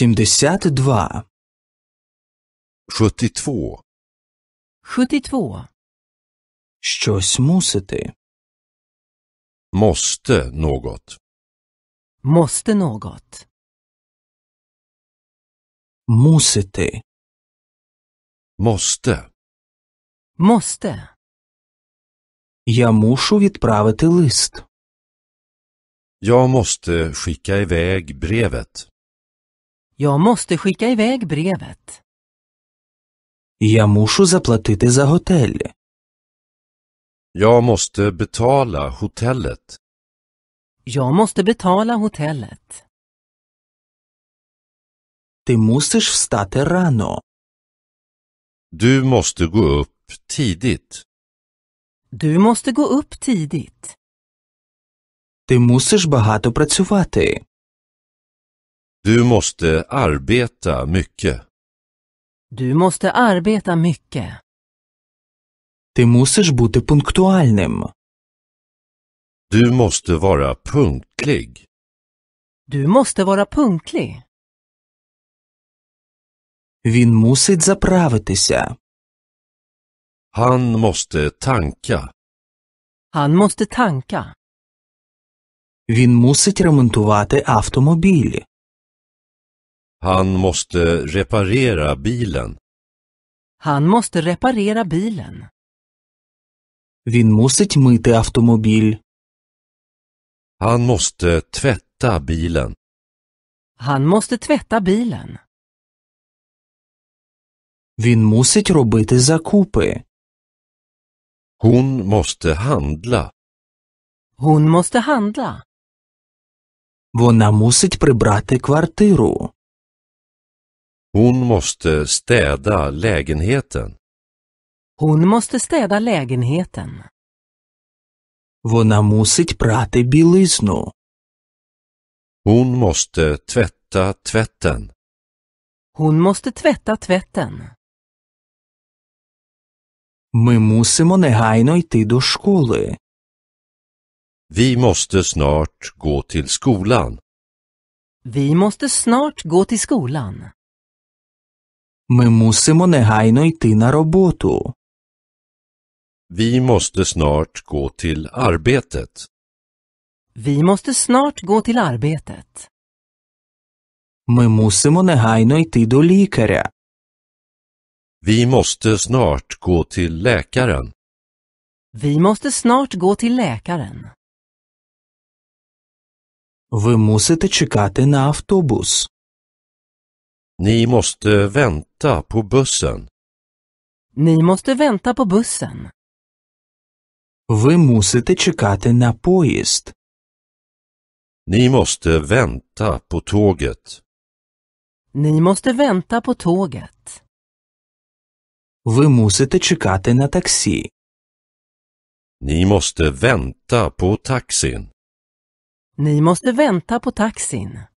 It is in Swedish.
72 72 72. Щось мусити. Måste något. Måste något. Мусити. Måste. Måste. Я мушу відправити лист. Jag måste skicka iväg brevet. Jag måste skicka iväg brevet. Я мушу заплатити за готель. Jag måste betala hotellet. Jag måste betala hotellet. Ти мусиш встати рано. Du måste gå upp tidigt. Du måste gå upp tidigt. Ти мусиш багато працювати. Du måste arbeta mycket. Du måste arbeta mycket. Ти мусиш бути пунктуальним. Du måste vara punktlig. Du måste vara punktlig. Він мусить заправитися. Han måste tanka. Han måste tanka. Він мусить ремонтувати автомобіль. Han måste reparera bilen. Han måste reparera bilen. Він мусить мити автомобіль. Han måste tvätta bilen. Han måste tvätta bilen. Він мусить робити закупи. Hon måste handla. Hon måste handla. Вона мусить прибрати квартиру. Hon måste städa lägenheten. Hon måste städa lägenheten. Вона мусить прати білизну. Hon måste tvätta tvätten. Hon måste tvätta tvätten. Ми мусимо негайно йти до школи. Vi måste snart gå till skolan. Vi måste snart gå till skolan. Ми мусимо негайно йти на роботу. Vi måste snart gå till arbetet. Vi måste snart gå till arbetet. Ми мусимо негайно йти до лікаря. Vi måste snart gå till läkaren. Vi måste snart gå till läkaren. Ви мусите чекати на автобус. Ni måste vänta på bussen. Ni måste vänta på bussen. Ви мусите чекати на поїзд. Ni måste vänta på tåget. Ni måste vänta på tåget. Ви мусите чекати на таксі. Ni måste vänta på taxin. Ni måste vänta på taxin.